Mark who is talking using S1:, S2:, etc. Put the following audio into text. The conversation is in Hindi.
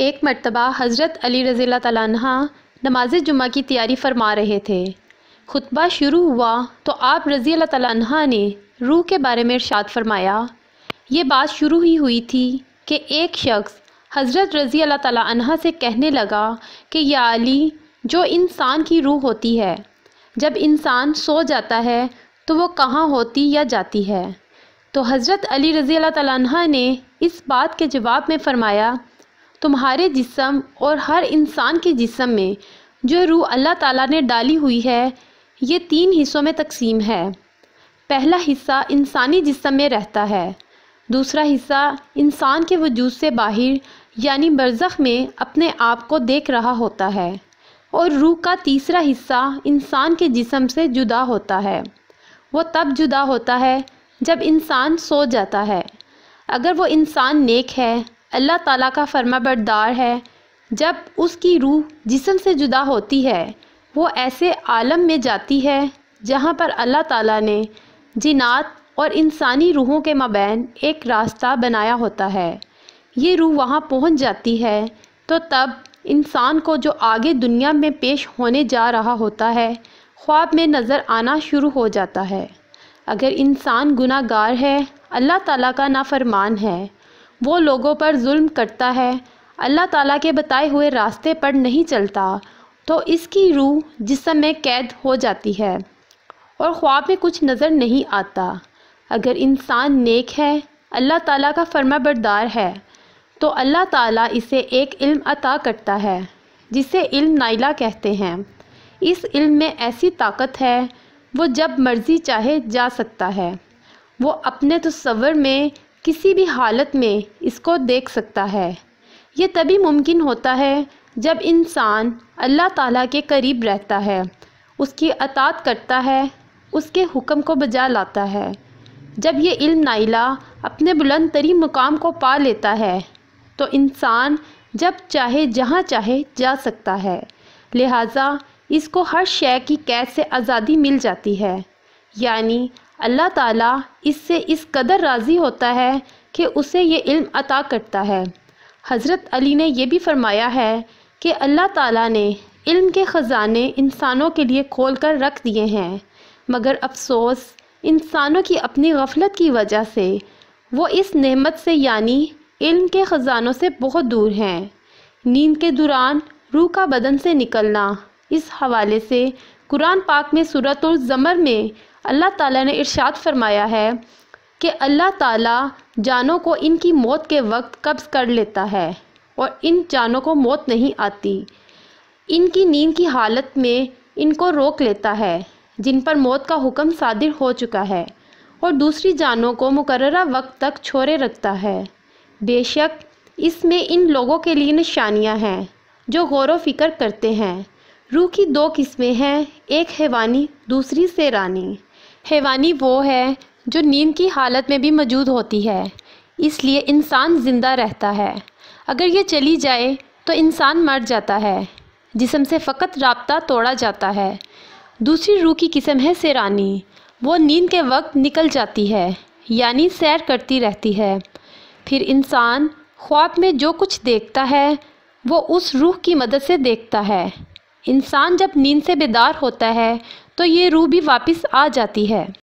S1: एक मरतबा हज़रत अली रज़ी तह नमाज जुम्मा की तैयारी फरमा रहे थे खुतबा शुरू हुआ तो आप रज़ी तह ने रूह के बारे में इरशाद फरमाया ये बात शुरू ही हुई थी कि एक शख्स हज़रत रज़ी तह से कहने लगा कि यह अली जो इंसान की रूह होती है जब इंसान सो जाता है तो वो कहाँ होती या जाती है तो हज़रत अली रज़ी तह ने इस बात के जवाब में फ़रमाया तुम्हारे जिसम और हर इंसान के जिसम में जो रूह अल्लाह ताला ने डाली हुई है ये तीन हिस्सों में तकसीम है पहला हिस्सा इंसानी जिसम में रहता है दूसरा हिस्सा इंसान के वजूद से बाहर यानी बरज़ख में अपने आप को देख रहा होता है और रूह का तीसरा हिस्सा इंसान के जिसम से जुदा होता है वो तब जुदा होता है जब इंसान सो जाता है अगर वो इंसान नेक है अल्लाह ताला का फर्मा बरदार है जब उसकी रूह जिसम से जुदा होती है वो ऐसे आलम में जाती है जहाँ पर अल्लाह ताला ने जिनात और इंसानी रूहों के मबैन एक रास्ता बनाया होता है ये रूह वहाँ पहुँच जाती है तो तब इंसान को जो आगे दुनिया में पेश होने जा रहा होता है ख्वाब में नज़र आना शुरू हो जाता है अगर इंसान गुनागार है अल्लाह ताला का नाफरमान है वो लोगों पर जुल्म करता है अल्लाह ताला के बताए हुए रास्ते पर नहीं चलता तो इसकी रूह जिसम में कैद हो जाती है और ख्वाब में कुछ नज़र नहीं आता अगर इंसान नेक है अल्लाह ताला का फर्मा बरदार है तो अल्लाह ताला इसे एक इल्म अता करता है जिसे इल्म नाइला कहते हैं इस इल्म में ऐसी ताकत है वो जब मर्ज़ी चाहे जा सकता है वो अपने तस्वर में किसी भी हालत में इसको देख सकता है ये तभी मुमकिन होता है जब इंसान अल्लाह ताला के करीब रहता है उसकी अतात करता है उसके हुक्म को बजा लाता है जब ये इल्म नाइला अपने बुलंद तरी मुकाम को पा लेता है तो इंसान जब चाहे जहाँ चाहे जा सकता है लिहाजा इसको हर शय की कैद से आज़ादी मिल जाती है यानी अल्लाह ताला इससे इस कदर राज़ी होता है कि उसे ये इल्म अता करता है हज़रत अली ने यह भी फरमाया है कि अल्लाह ताला ने इल्म के ख़जाने इंसानों के लिए खोल कर रख दिए हैं मगर अफसोस इंसानों की अपनी गफलत की वजह से वो इस नेमत से यानी इल्म के ख़जानों से बहुत दूर हैं नींद के दौरान रूह का बदन से निकलना इस हवाले से कुरान पाक में सूरत और ज़मर में अल्लाह ताला ने इरशाद फरमाया है कि अल्लाह ताला जानों को इनकी मौत के वक्त कब्ज़ कर लेता है और इन जानों को मौत नहीं आती इनकी नींद की हालत में इनको रोक लेता है जिन पर मौत का हुक्म सादिर हो चुका है और दूसरी जानों को मुकर वक्त तक छोड़े रखता है बेशक इसमें इन लोगों के लिए निशानियां हैं जो गौर फिक्र करते हैं रूह की दो किस्में हैं एक हैवानी दूसरी सेरानी हैवानी वो है जो नींद की हालत में भी मौजूद होती है इसलिए इंसान ज़िंदा रहता है अगर ये चली जाए तो इंसान मर जाता है जिसम से फ़कत रबता तोड़ा जाता है दूसरी रूह की किस्म है सैरानी वो नींद के वक्त निकल जाती है यानी सैर करती रहती है फिर इंसान ख्वाब में जो कुछ देखता है वो उस रूह की मदद से देखता है इंसान जब नींद से बेदार होता है तो ये रूह भी वापस आ जाती है